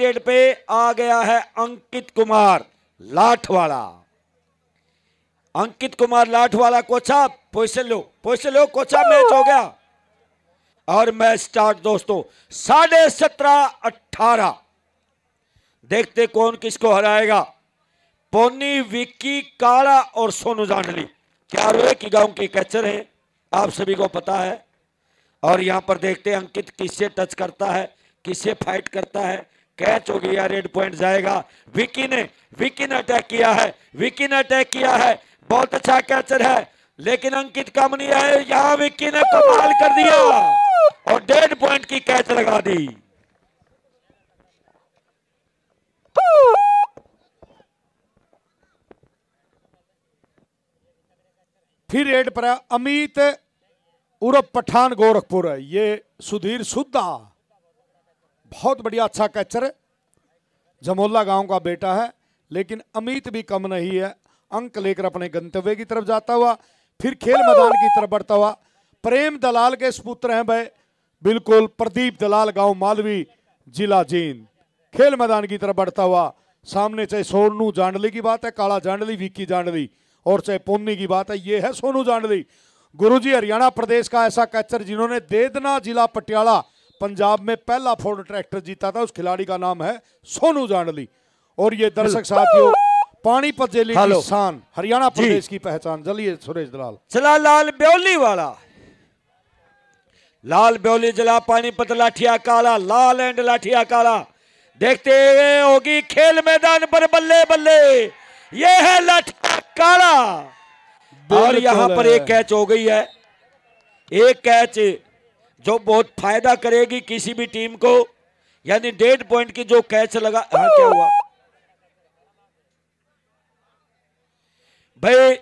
Wicket पे आ गया है अंकित कुमार लाठवाड़ा अंकित कुमार लाठवाड़ा कोचा पोसे लो पोजिशन लो कोचा मैच हो गया और मैच स्टार्ट दोस्तों साढ़े सत्रह अठारह देखते कौन किसको हराएगा पोनी विक्की काला और सोनू जानली क्या रोए की गांव के कैचर है आप सभी को पता है और यहां पर देखते हैं अंकित किससे टच करता है किससे फाइट करता है कैच हो गया रेड पॉइंट जाएगा विकी ने विकी ने अटैक किया है विकी ने अटैक किया है बहुत अच्छा कैचर है लेकिन अंकित कम नहीं है यहाँ विक्की ने कमाल कर दिया और डेढ़ पॉइंट की कैच लगा दी फिर रेड पर अमित उर्फ पठान गोरखपुर ये सुधीर सुद्धा बहुत बढ़िया अच्छा कैचर है जमोला गांव का बेटा है लेकिन अमित भी कम नहीं है अंक लेकर अपने गंतव्य की तरफ जाता हुआ फिर खेल मैदान की तरफ बढ़ता हुआ प्रेम दलाल के सुपुत्र हैं भाई बिल्कुल प्रदीप दलाल गांव मालवी जिला जींद खेल मैदान की तरफ बढ़ता हुआ सामने चाहे सोनू जांडली की बात है काला जांडली विक्की जांडली और चाहे पोन्नी की बात है ये है सोनू जांडली गुरुजी हरियाणा प्रदेश का ऐसा कैचर जिन्होंने देदना जिला पटियाला पंजाब में पहला फोर्ड ट्रैक्टर जीता था उस खिलाड़ी का नाम है सोनू जांडली और ये दर्शक साथियों पानी जिले की हरियाणा प्रदेश की पहचान जलिए सुरेश दलाल चला लाल ब्योली वाला लाल ब्योली पानी पानीपत लाठिया काला लाल एंड लाठिया काला देखते होगी खेल मैदान पर बल्ले बल्ले ये है लाठिया काला और यहां पर एक कैच हो गई है एक कैच जो बहुत फायदा करेगी किसी भी टीम को यानी डेढ़ पॉइंट की जो कैच लगा आ, हाँ, क्या हुआ भाई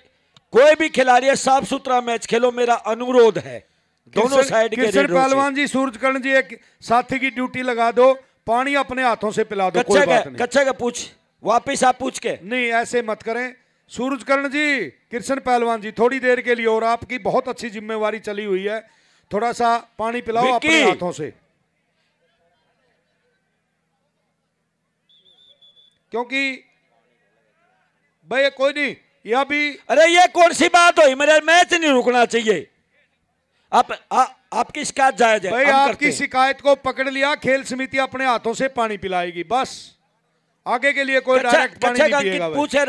कोई भी खिलाड़ी साफ सुथरा मैच खेलो मेरा अनुरोध है दोनों साइड के पहलवान जी सूरजकर्ण जी एक साथी की ड्यूटी लगा दो पानी अपने हाथों से पिला दो कच्चा का, कच्चा का पूछ वापिस आप पूछ के नहीं ऐसे मत करें सूरजकर्ण जी कृष्ण पहलवान जी थोड़ी देर के लिए और आपकी बहुत अच्छी जिम्मेवारी चली हुई है थोड़ा सा पानी पिलाओ अपने हाथों से क्योंकि भाई कोई नहीं या भी अरे ये कौन सी बात हो मेरे मैच नहीं रुकना चाहिए आप आ, आपकी शिकायत जायज है भाई आपकी शिकायत को पकड़ लिया खेल समिति अपने हाथों से पानी पिलाएगी बस आगे के लिए कोई डायरेक्ट अच्छा, पानी अच्छा नहीं पिएगा पूछे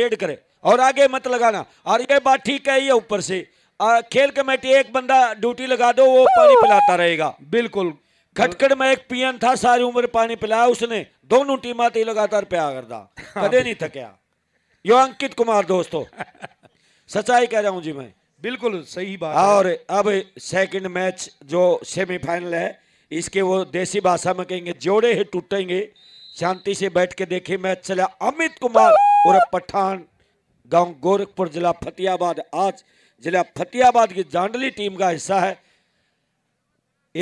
रेड करे और आगे मत लगाना और ये बात ठीक है ये ऊपर से आ, खेल कमेटी एक बंदा ड्यूटी लगा दो वो पानी पिलाता रहेगा बिल्कुल खटखड़ में एक पियन था सारी उम्र पानी पिलाया उसने दोनों टीम आते लगातार प्या करता हाँ। कदे नहीं थकया यो अंकित कुमार दोस्तों सच्चाई कह रहा हूं जी मैं बिल्कुल सही बात और अब सेकंड मैच जो सेमीफाइनल है इसके वो देसी भाषा में कहेंगे जोड़े ही टूटेंगे शांति से बैठ के देखे मैच चला अमित कुमार और पठान गांव गोरखपुर जिला फतेहाबाद आज जिला फतेहाबाद की जांडली टीम का हिस्सा है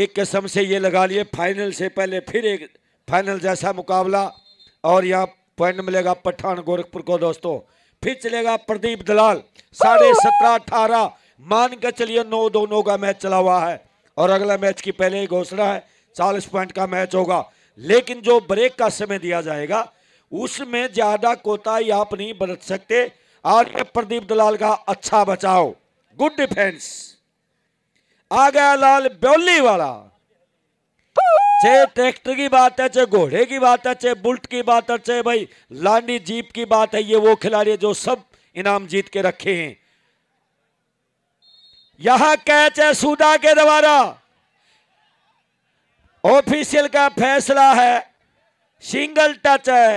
एक कसम से ये लगा लिए फाइनल से पहले फिर एक फाइनल जैसा मुकाबला और यहाँ पॉइंट मिलेगा पठान गोरखपुर को दोस्तों फिर चलेगा प्रदीप दलाल साढ़े सत्रह अठारह मान के चलिए नौ दो नौ का मैच चला हुआ है और अगला मैच की पहले ही घोषणा है चालीस पॉइंट का मैच होगा लेकिन जो ब्रेक का समय दिया जाएगा उसमें ज़्यादा कोताही आप नहीं बरत सकते आज प्रदीप दलाल का अच्छा बचाओ गुड डिफेंस आ गया लाल ब्योली वाला चाहे ट्रैक्टर की बात है चाहे घोड़े की बात है चाहे बुल्ट की बात है चाहे भाई लांडी जीप की बात है ये वो खिलाड़ी जो सब इनाम जीत के रखे हैं यहां कैच है सूदा के द्वारा ऑफिशियल का फैसला है सिंगल टच है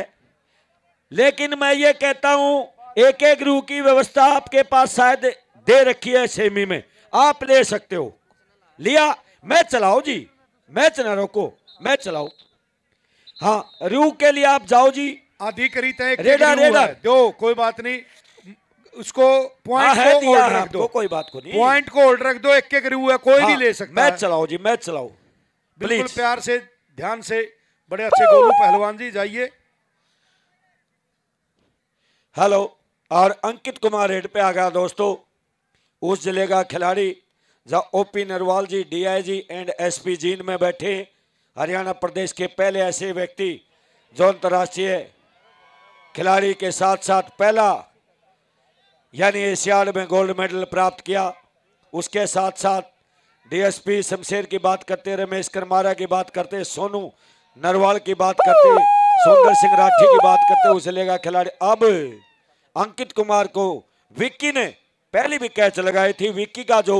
लेकिन मैं ये कहता हूं एक एक रू की व्यवस्था आपके पास शायद दे रखी है सेमी में आप ले सकते हो लिया मैं चलाओ जी मैच ना रोको मैं चलाओ हाँ रू के लिए आप जाओ जी आधी करी तय रेडा रेडा दो कोई बात नहीं उसको पॉइंट हाँ, को होल्ड रख दो कोई बात को नहीं पॉइंट को होल्ड रख दो एक एक रू है कोई नहीं हाँ, ले सकता मैच चलाओ जी मैच चलाओ बिल्कुल प्यार से ध्यान से बड़े अच्छे गोलू पहलवान जी जाइए हेलो और अंकित कुमार रेड पे आ गया दोस्तों उस जिले का खिलाड़ी जहाँ O P Narwal ji DIG and SP Jind में बैठे हरियाणा प्रदेश के पहले ऐसे व्यक्ति जो अंतर्राष्ट्रीय खिलाड़ी के साथ साथ पहला यानी एशियाड में गोल्ड मेडल प्राप्त किया उसके साथ साथ डीएसपी शमशेर की बात करते रमेश करमारा की बात करते सोनू नरवाल की बात करते सुंदर सिंह राठी की बात करते उस जिले का खिलाड़ी अब अंकित कुमार को विक्की ने पहली भी कैच लगाई थी विक्की का जो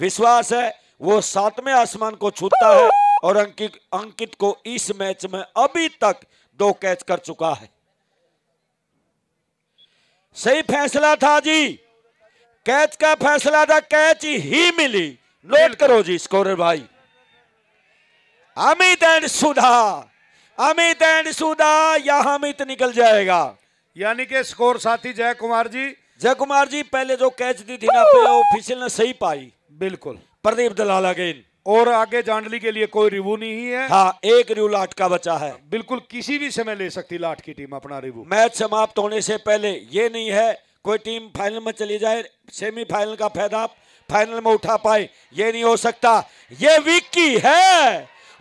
विश्वास है वो सातवें आसमान को छूता है और अंकित अंकित को इस मैच में अभी तक दो कैच कर चुका है सही फैसला था जी कैच का फैसला था कैच ही मिली नोट करो जी स्कोरर भाई अमित एंड सुधा अमित एंड सुधा यहां अमित निकल जाएगा यानी के स्कोर साथी जय कुमार जी जय कुमार जी पहले जो कैच दी थी ना वो ने सही पाई बिल्कुल प्रदीप दलाल अगेन और आगे जांडली के लिए कोई रिव्यू नहीं है हाँ एक रिव्यू लाट का बचा है बिल्कुल किसी भी समय ले सकती लाट की टीम अपना रिव्यू मैच समाप्त होने से पहले ये नहीं है कोई टीम फाइनल में चली जाए सेमीफाइनल का फायदा फाइनल में उठा पाए ये नहीं हो सकता ये विक्की है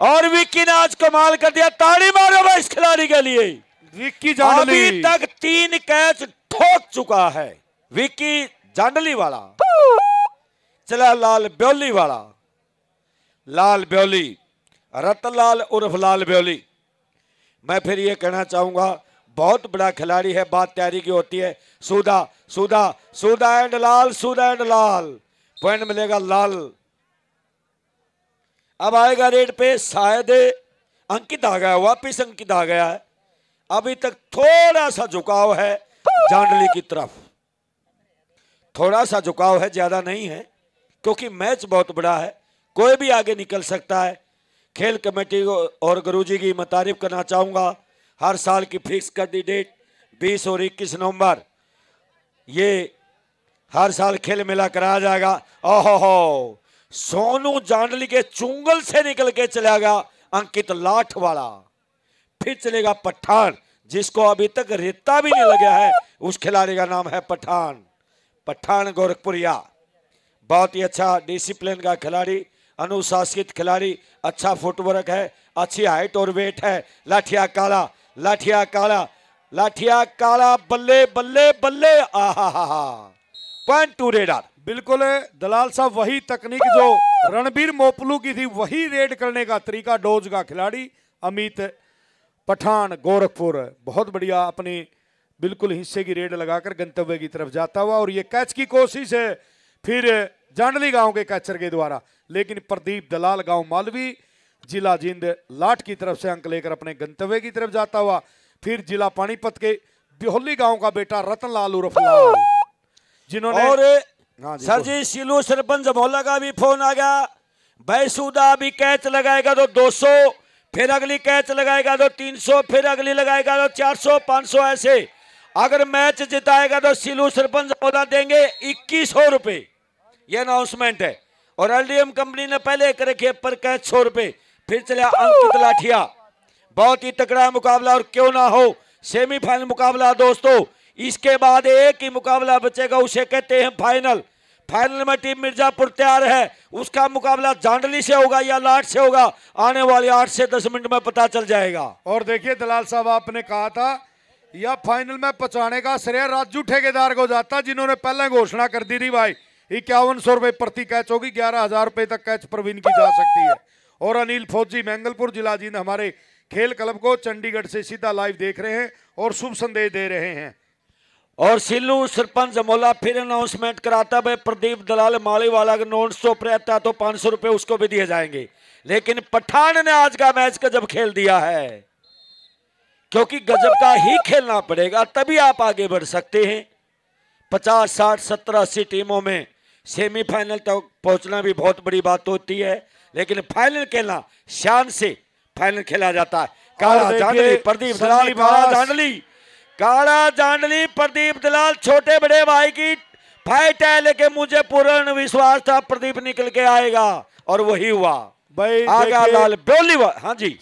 और विक्की ने आज कमाल कर दिया ताड़ी मारो भाई इस खिलाड़ी के लिए विक्की अभी तक तीन कैच ठोक चुका है विकी जांडली वाला चला लाल ब्योली वाला लाल ब्योली रतलाल उर्फ लाल ब्योली मैं फिर ये कहना चाहूंगा बहुत बड़ा खिलाड़ी है बात तैयारी की होती है Sudha Sudha Sudha and Lal Sudha and Lal point मिलेगा लाल अब आएगा रेड पे शायद अंकित आ गया वापिस अंकित आ गया है अभी तक थोड़ा सा झुकाव है जांडली की तरफ थोड़ा सा झुकाव है ज़्यादा नहीं है क्योंकि मैच बहुत बड़ा है कोई भी आगे निकल सकता है खेल कमेटी और गुरुजी की मैं तारीफ करना चाहूँगा हर साल की फिक्स कर दी डेट 20 और 21 नवंबर ये हर साल खेल मेला कराया जाएगा ओहो हो सोनू जांडली के चुंगल से निकल के चला गया अंकित लाठ वाला फिर चलेगा पठान जिसको अभी तक रेता भी नहीं लगा है उस खिलाड़ी का नाम है पठान पठान गोरखपुरिया बहुत ही अच्छा डिसिप्लिन का खिलाड़ी अनुशासित खिलाड़ी अच्छा फुटवर्क है अच्छी हाइट और वेट है लाठिया काला लाठिया काला लाठिया काला बल्ले बल्ले बल्ले पॉइंट टू रेडार बिल्कुल दलाल साहब वही तकनीक जो रणबीर मोपलू की थी वही रेड करने का तरीका डोज का खिलाड़ी अमित पठान गोरखपुर बहुत बढ़िया अपनी बिल्कुल हिस्से की रेड लगाकर गंतव्य की तरफ जाता हुआ और ये कैच की कोशिश है फिर जांडली गांव के कैचर के द्वारा लेकिन प्रदीप दलाल गांव मालवी जिला जिंद लाट की तरफ से अंक लेकर अपने गंतव्य की तरफ जाता हुआ फिर जिला पानीपत के बिहोली गांव का बेटा रतन लाल उर्फ जिन्होंने और हाँ सर जी सिलू सरपंच मोहल्ला का भी फोन आ गया बैसूदा भी कैच लगाएगा तो दो फिर अगली कैच लगाएगा तो 300 फिर अगली लगाएगा तो 400 500 ऐसे अगर मैच जिताएगा तो सिलू सरपंच पौधा देंगे इक्कीस सौ रुपए यह अनाउंसमेंट है और एलडीएम कंपनी ने पहले एक रखे पर कैच सौ रुपए फिर चला अंकित लाठिया बहुत ही तकड़ा मुकाबला और क्यों ना हो सेमीफाइनल मुकाबला दोस्तों इसके बाद एक ही मुकाबला बचेगा उसे कहते हैं फाइनल फाइनल में टीम मिर्जापुर तैयार है उसका मुकाबला जांडली से होगा या लाट से होगा आने वाले आठ से दस मिनट में पता चल जाएगा और देखिए दलाल साहब आपने कहा था या फाइनल में पहुंचाने का श्रेय राजू ठेकेदार को जाता जिन्होंने पहले घोषणा कर दी थी भाई इक्यावन सौ रुपए प्रति कैच होगी ग्यारह हजार रुपए तक कैच प्रवीण की जा सकती है और अनिल फौजी मैंगलपुर जिला जी हमारे खेल क्लब को चंडीगढ़ से सीधा लाइव देख रहे हैं और शुभ संदेश दे रहे हैं और सिल्लू सरपंच मोला फिर अनाउंसमेंट कराता भाई प्रदीप दलाल मालीवाला का नौ सौ प्रयता तो पांच सौ रुपए उसको भी दिए जाएंगे लेकिन पठान ने आज का मैच का जब खेल दिया है क्योंकि गजब का ही खेलना पड़ेगा तभी आप आगे बढ़ सकते हैं पचास साठ सत्तर अस्सी टीमों में सेमीफाइनल तक पहुंचना भी बहुत बड़ी बात होती है लेकिन फाइनल खेलना शान से फाइनल खेला जाता है काला जांडली प्रदीप दलाल काला जांडली काला जांडली प्रदीप दलाल छोटे बड़े भाई की फाइट है लेकिन मुझे पूर्ण विश्वास था प्रदीप निकल के आएगा और वही हुआ गया लाल बेली हाँ जी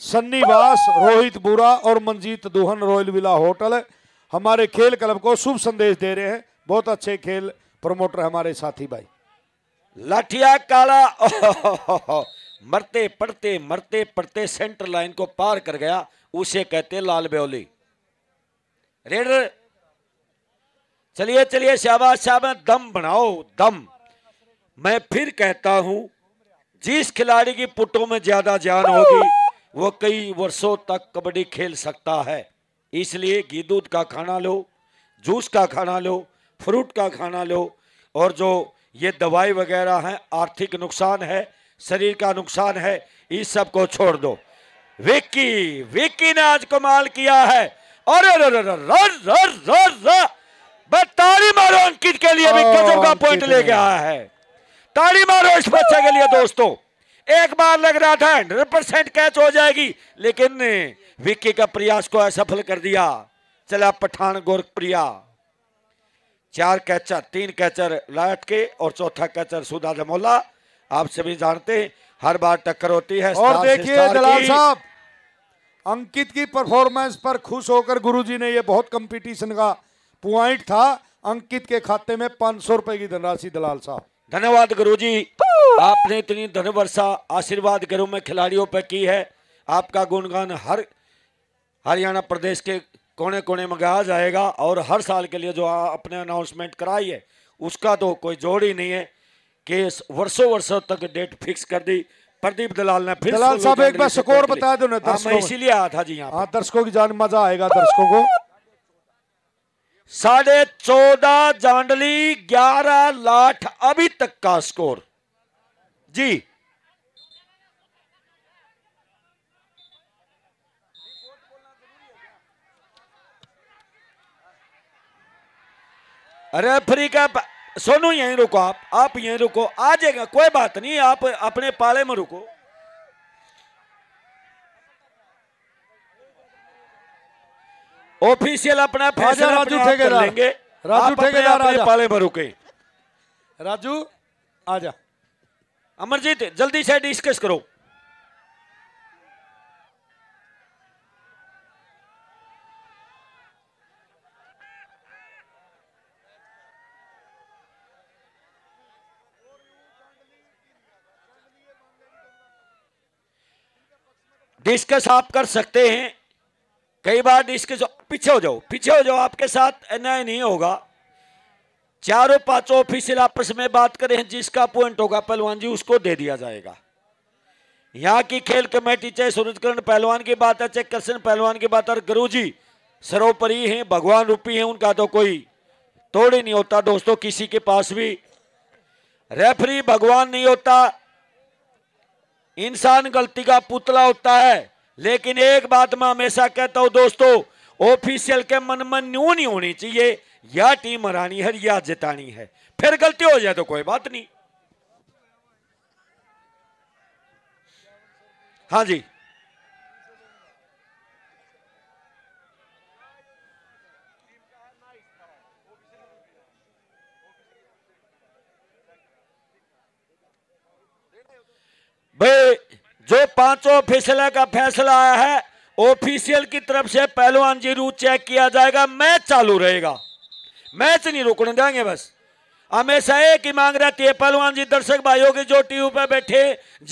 वास रोहित बुरा और Manjeet Duhan royal villa hotel हमारे खेल क्लब को शुभ संदेश दे रहे हैं बहुत अच्छे खेल प्रमोटर हमारे साथी भाई लाठिया काला मरते पड़ते मरते पड़ते सेंटर लाइन को पार कर गया उसे कहते लाल बेली रेडर चलिए चलिए शाबाश शाबाश दम बनाओ दम मैं फिर कहता हूं जिस खिलाड़ी की पुटों में ज्यादा जान होगी वो कई वर्षों तक कबड्डी खेल सकता है इसलिए घी दूध का खाना लो जूस का खाना लो फ्रूट का खाना लो और जो ये दवाई वगैरह है आर्थिक नुकसान है शरीर का नुकसान है इस सब को छोड़ दो विक्की विक्की ने आज कमाल किया है और बताड़ी मारो अंकित के लिए भी गजब का पॉइंट लेके आया है ताली मारो इस बच्चे के लिए दोस्तों एक बार लग रहा था हंड्रेड परसेंट कैच हो जाएगी लेकिन विक्की का प्रयास को असफल कर दिया चला पठान गोरखप्रिया चार कैचर तीन कैचर लाट के और चौथा कैचर सुधा धमोला आप सभी जानते हैं हर बार टक्कर होती है और देखिए दलाल साहब अंकित की परफॉर्मेंस पर खुश होकर गुरुजी ने यह बहुत कंपटीशन का पॉइंट था अंकित के खाते में पांच सौ रुपए की धनराशि दलाल साहब धन्यवाद गुरु जी आपने इतनी धन वर्षा आशीर्वाद गुरु में खिलाड़ियों पर की है आपका गुणगान हर हरियाणा प्रदेश के कोने कोने में गया जाएगा और हर साल के लिए जो आपने अनाउंसमेंट कराई है उसका तो कोई जोड़ ही नहीं है कि वर्षों वर्षों तक डेट फिक्स कर दी प्रदीप दलाल ने फिर दलाल साहब एक बार स्कोर बता दो ना हाँ, इसीलिए आया था जी यहाँ हाँ, दर्शकों की जान मजा आएगा दर्शकों को साढ़े चौदह जांडली ग्यारह लाठ अभी तक का स्कोर जी रेफरी का सोनू यहीं रुको आप आप यहीं रुको आ जाएगा कोई बात नहीं आप अपने पाले में रुको ऑफिशियल अपना फैसला राजू ठेकेदार लेंगे राजू ठेकेदार आजा पाले भरुके राजू आ जा अमरजीत जल्दी से डिस्कस करो डिस्कस आप कर सकते हैं कई बार इसके जो पीछे हो जाओ पीछे हो जाओ आपके साथ अन्याय नहीं होगा चारों पांचों ऑफिसियल आपस में बात करें जिसका पॉइंट होगा पहलवान जी उसको दे दिया जाएगा यहाँ की खेल कमेटी चाहे सूरजकरण पहलवान की बात है चाहे कृष्ण पहलवान की बात है गुरु जी सरोपरि हैं भगवान रूपी हैं उनका तो कोई तोड़ ही नहीं होता दोस्तों किसी के पास भी रेफरी भगवान नहीं होता इंसान गलती का पुतला होता है लेकिन एक बात मैं हमेशा कहता हूं दोस्तों ऑफिशियल के मन मन न्यू नहीं होनी चाहिए या टीम हरानी है या जितानी है फिर गलती हो जाए तो कोई बात नहीं हाँ जी भाई जो पांचों फैसले का फैसला आया है ऑफिशियल की तरफ से पहलवान जी रू चेक किया जाएगा मैच चालू रहेगा मैच नहीं रुकने देंगे बस हमेशा एक ही मांग रहती है पहलवान जी दर्शक भाइयों की जो टीवी पे बैठे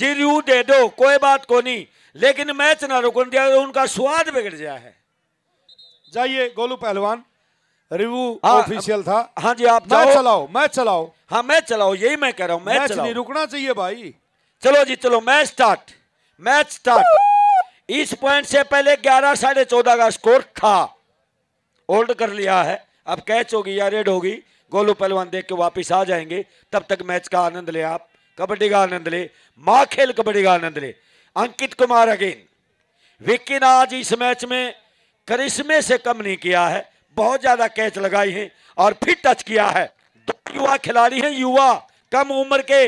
जी रू दे दो कोई बात को नहीं लेकिन मैच ना रुकने दिया तो उनका स्वाद बिगड़ गया है जाइए गोलू पहलवान रिव्यू हाँ, ऑफिशियल था हाँ जी आप मैच चलाओ मैच चलाओ हाँ मैच चलाओ यही मैं कह रहा हूँ मैच, मैच नहीं रुकना चाहिए भाई चलो जी चलो मैच स्टार्ट मैच स्टार्ट इस पॉइंट से पहले ग्यारह साढ़े चौदह का स्कोर था होल्ड कर लिया है अब कैच होगी या रेड होगी गोलू पहलवान देख के वापिस आ जाएंगे तब तक मैच का आनंद ले आप कबड्डी का आनंद ले माँ खेल कबड्डी का आनंद ले अंकित कुमार अगेन विकिन आज इस मैच में करिश्मे से कम नहीं किया है बहुत ज्यादा कैच लगाई है और फिर टच किया है दो युवा खिलाड़ी हैं युवा कम उम्र के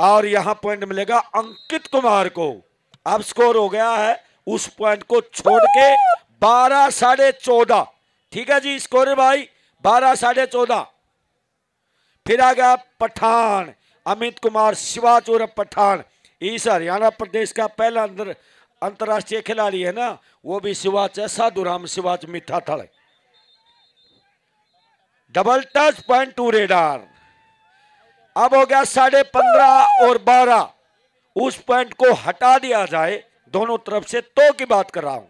और यहां पॉइंट मिलेगा अंकित कुमार को अब स्कोर हो गया है उस पॉइंट को छोड़ के बारह साढ़े चौदह ठीक है जी स्कोर भाई बारह साढ़े चौदह फिर आ गया पठान अमित कुमार शिवाचौर पठान इस हरियाणा प्रदेश का पहला अंदर अंतर्राष्ट्रीय खिलाड़ी है ना वो भी शिवाच है Sadhuram Shivach Mitathal double touch point two raider अब हो गया साढ़े पंद्रह और बारह उस पॉइंट को हटा दिया जाए दोनों तरफ से तो की बात कर रहा हूं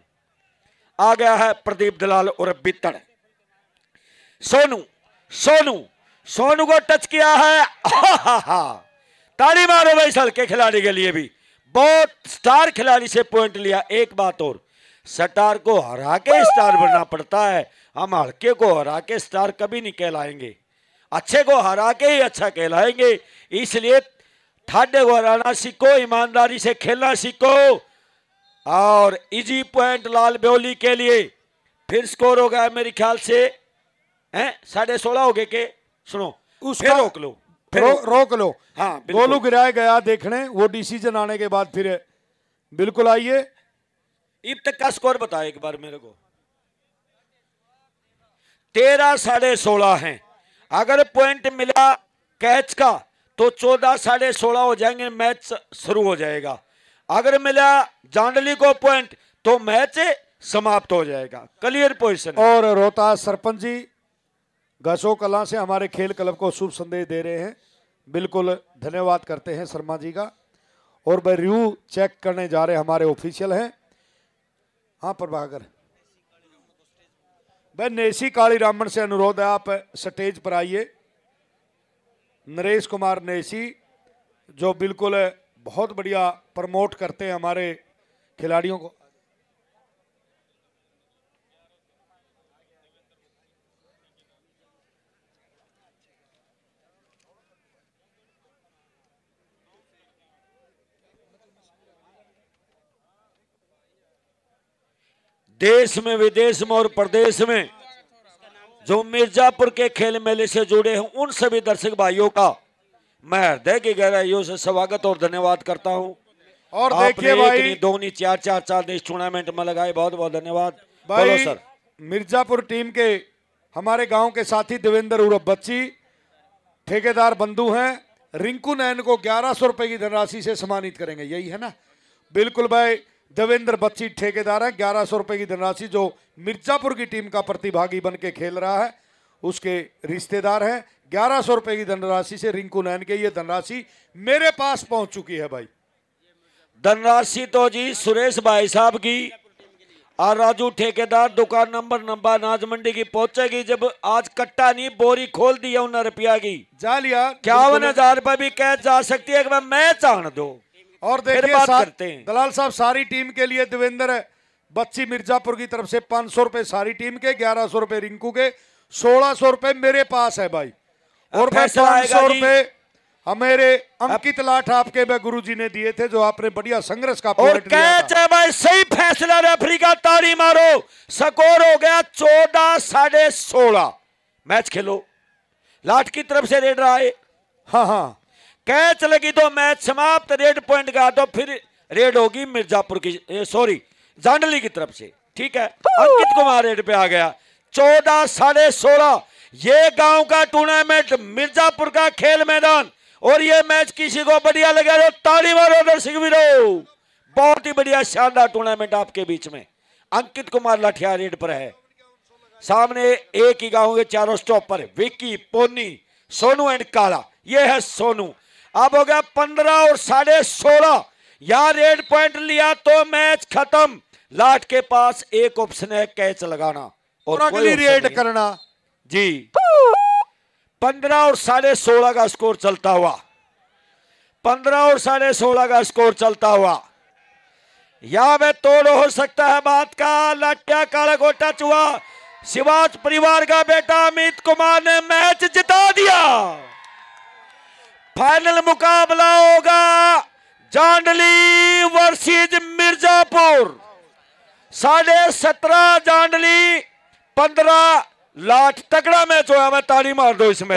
आ गया है प्रदीप दलाल और बित्तड़ सोनू सोनू सोनू को टच किया है हा हा हा ताली मारो भाई सर के खिलाड़ी के लिए भी बहुत स्टार खिलाड़ी से पॉइंट लिया एक बात और स्टार को हरा के स्टार बनना पड़ता है हम हड़के को हरा के स्टार कभी नहीं कहलाएंगे अच्छे को हरा के ही अच्छा कहलाएंगे इसलिए ठाडे को हराना सीखो ईमानदारी से खेलना सीखो और इजी पॉइंट लाल ब्योली के लिए फिर स्कोर हो गया मेरे ख्याल से हैं साढ़े सोलह हो गए के सुनो उसको रोक लो फिर रो, रोक लो हाँ गोलू गिराया गया देखने वो डिसीजन आने के बाद फिर बिल्कुल आइए इब तक का स्कोर बताए एक बार मेरे को तेरह साढ़े सोलह है अगर पॉइंट मिला कैच का तो चौदह साढ़े सोलह हो जाएंगे मैच शुरू हो जाएगा अगर मिला जांडली को पॉइंट तो मैच समाप्त हो जाएगा क्लियर पोजिशन और रोहतास सरपंच जी घसो कला से हमारे खेल क्लब को शुभ संदेश दे रहे हैं बिल्कुल धन्यवाद करते हैं शर्मा जी का और भाई रिव्यू चेक करने जा रहे हमारे ऑफिशियल हैं हाँ प्रभाकर भाई नेसी काली रामन से अनुरोध है आप स्टेज पर आइए नरेश कुमार नेसी जो बिल्कुल बहुत बढ़िया प्रमोट करते हैं हमारे खिलाड़ियों को देश में विदेश में और प्रदेश में जो मिर्जापुर के खेल मेले से जुड़े हैं उन सभी दर्शक भाइयों का मैं हृदय की गहराइयों से स्वागत और धन्यवाद करता हूं और देखिए भाई धोनी चार चार चार इस टूर्नामेंट में लगाए बहुत बहुत धन्यवाद भाई सर मिर्जापुर टीम के हमारे गांव के साथी देवेंद्र उर्फ बच्ची ठेकेदार बंधु हैं रिंकू नैन को ग्यारह सौ रुपए की धनराशि से सम्मानित करेंगे यही है ना बिल्कुल भाई देवेंद्र बच्ची ठेकेदार है ग्यारह सौ रुपये की धनराशि जो मिर्जापुर की टीम का प्रतिभागी बन के खेल रहा है उसके रिश्तेदार हैं ग्यारह सौ रुपये की धनराशि से रिंकू नैन के ये धनराशि मेरे पास पहुंच चुकी है भाई धनराशि तो जी सुरेश भाई साहब की और राजू ठेकेदार दुकान नंबर नंबर अनाज मंडी की पहुंचेगी जब आज कट्टा नहीं बोरी खोल दी है उन्हें रुपया की जा लिया क्या हजार रुपये भी कैद जा सकती है मैं चाह दो और देखिए बात करते हैं दलाल साहब सारी टीम के लिए देवेंद्र है बच्ची मिर्जापुर की तरफ से पांच सौ रुपए सारी टीम के ग्यारह सौ रुपए रिंकू के सोलह सौ रुपए मेरे पास है भाई और पांच सौ रुपए हमारे अंकित लाठ आपके मैं गुरु जी ने दिए थे जो आपने बढ़िया संघर्ष का और कैच है भाई सही फैसला रेफरी का ताली मारो स्कोर हो गया चौदह साढ़े सोलह मैच खेलो लाठ की तरफ से रेड रहा है हाँ हाँ कैच लगी तो मैच समाप्त रेड पॉइंट का तो फिर रेड होगी मिर्जापुर की सॉरी जांडली की तरफ से ठीक है अंकित कुमार रेड पे आ गया चौदह साढ़े सोलह ये गांव का टूर्नामेंट मिर्जापुर का खेल मैदान और ये मैच किसी को बढ़िया लगा रहे तो ताली मारो दर्शक भी बहुत ही बढ़िया शानदार टूर्नामेंट आपके बीच में अंकित कुमार लाठिया रेड पर है सामने एक ही गांव के चारों स्टॉप पर विक्की पोनी सोनू एंड काला ये है सोनू अब हो गया पंद्रह और साढ़े सोलह या रेड पॉइंट लिया तो मैच खत्म लाट के पास एक ऑप्शन है कैच लगाना और अगली रेड करना जी पंद्रह और साढ़े सोलह का स्कोर चलता हुआ पंद्रह और साढ़े सोलह का स्कोर चलता हुआ या वे तोड़ हो सकता है बात का लाट्या काला को टच हुआ शिवाज परिवार का बेटा अमित कुमार ने मैच जिता दिया फाइनल मुकाबला होगा जांडली वर्सेज मिर्जापुर साढ़े सत्रह जांडली पंद्रह लाठ तकड़ा मैच होया मैं ताली मार दो इसमें